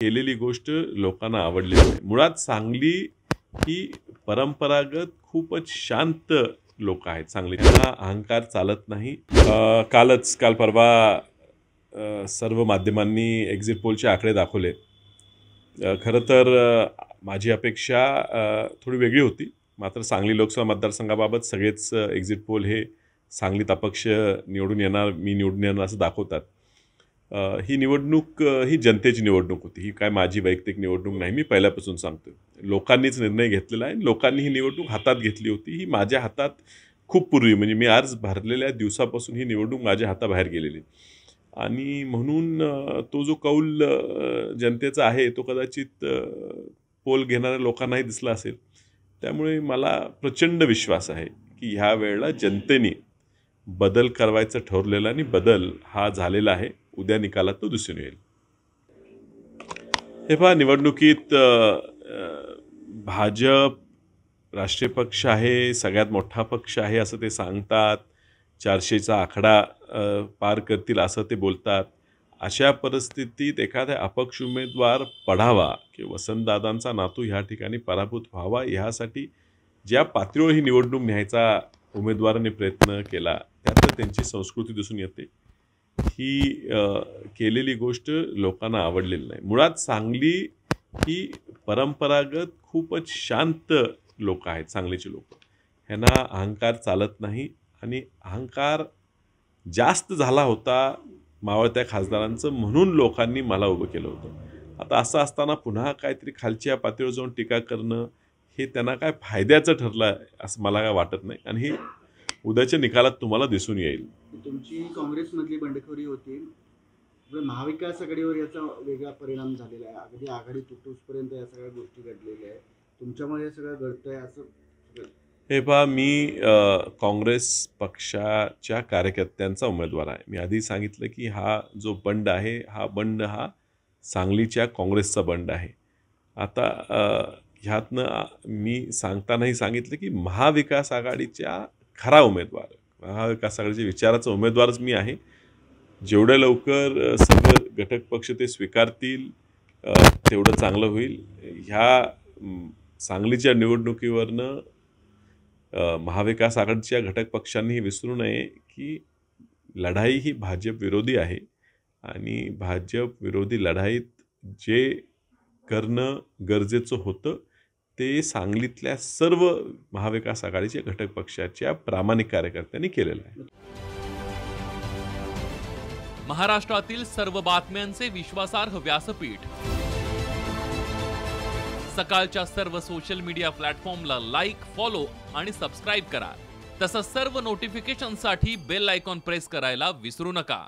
केलेली गोष्ट लोकांना आवडली नाही मुळात सांगली ही परंपरागत खूपच शांत लोक आहेत सांगली त्यांना अहंकार चालत नाही कालच काल परवा सर्व माध्यमांनी एक्झिट पोलचे आकडे दाखवले खरं तर माझी अपेक्षा थोडी वेगळी होती मात्र सांगली लोकसभा मतदारसंघाबाबत सगळेच एक्झिट पोल हे सांगलीत अपक्ष निवडून येणार मी निवडून येणार असं दाखवतात ही निवडणूक ही जनतेची निवडणूक होती ही काय माझी वैयक्तिक निवडणूक नाही मी पहिल्यापासून सांगतो लोकांनीच निर्णय घेतलेला आहे लोकांनी ही निवडणूक हातात घेतली होती ही माझ्या हातात खूप पूर्वी म्हणजे मी आज भरलेल्या दिवसापासून ही निवडणूक माझ्या हाताबाहेर गेलेली आणि म्हणून तो जो कौल जनतेचा आहे तो कदाचित पोल घेणाऱ्या लोकांनाही दिसला असेल त्यामुळे मला प्रचंड विश्वास आहे की ह्या वेळेला जनतेने बदल करायचं ठरवलेला आणि बदल हा झालेला आहे उद्या निकालात तो दिसून येईल हे पहा निवडणुकीत भाजप राष्ट्रीय पक्ष आहे सगळ्यात मोठा पक्ष आहे असं ते सांगतात चारशेचा आकडा पार करतील असं ते बोलतात अशा परिस्थितीत एखाद्या अपक्ष उमेदवार पडावा की वसंतदादांचा नातू ह्या ठिकाणी पराभूत व्हावा ह्यासाठी ज्या पातळीवर ही निवडणूक न्यायचा उमेदवाराने प्रयत्न केला त्यात त्यांची संस्कृती दिसून येते ही केलेली गोष्ट लोकांना आवडलेली नाही मुळात सांगली ही परंपरागत खूपच शांत लोक आहेत सांगलीचे लोक ह्यांना अहंकार चालत नाही आणि अहंकार जास्त झाला होता मावळत्या खासदारांचं म्हणून लोकांनी मला उभं केलं होतं आता असं असताना पुन्हा काहीतरी खालच्या पातळीवर जाऊन टीका करणं हे त्यांना काय फायद्याचं ठरलं असं मला काय वाटत नाही आणि हे उद्याच्या निकालात तुम्हाला दिसून येईल तुमची काँग्रेसमधली बंडखोरी होती म्हणजे महाविकास आघाडीवर याचा वेगळा परिणाम झालेला आहे अगदी आघाडी तुटूसपर्यंत या सगळ्या गोष्टी घडलेल्या आहेत तुमच्यामुळे हे सगळं घडतंय असं हे पहा मी काँग्रेस पक्षाच्या कार्यकर्त्यांचा उमेदवार आहे मी आधी सांगितलं की हा जो बंड आहे हा बंड हा सांगलीच्या काँग्रेसचा बंड आहे आता ह्यातनं मी सांगतानाही सांगितलं की महाविकास आघाडीच्या खरा उमेदवार हा का विचाराचा उमेदवारच मी आहे जेवढ्या लवकर सगळे घटक पक्ष ते स्वीकारतील तेवढं चांगलं होईल ह्या सांगलीच्या निवडणुकीवरनं महाविकास आघाडीच्या घटक पक्षांनी विसरू नये की लढाई ही भाजप विरोधी आहे आणि भाजप विरोधी लढाईत जे करणं गरजेचं होतं ते सांगलीतल्या सर्व महाविकास आघाडीच्या घटक पक्षाच्या प्रामाणिक कार्यकर्त्यांनी केलेलं आहे महाराष्ट्रातील सर्व बातम्यांचे विश्वासार्ह व्यासपीठ सकाळच्या सर्व सोशल मीडिया प्लॅटफॉर्मला लाईक फॉलो आणि सबस्क्राईब करा तसंच सर्व नोटिफिकेशनसाठी बेल आयकॉन प्रेस करायला विसरू नका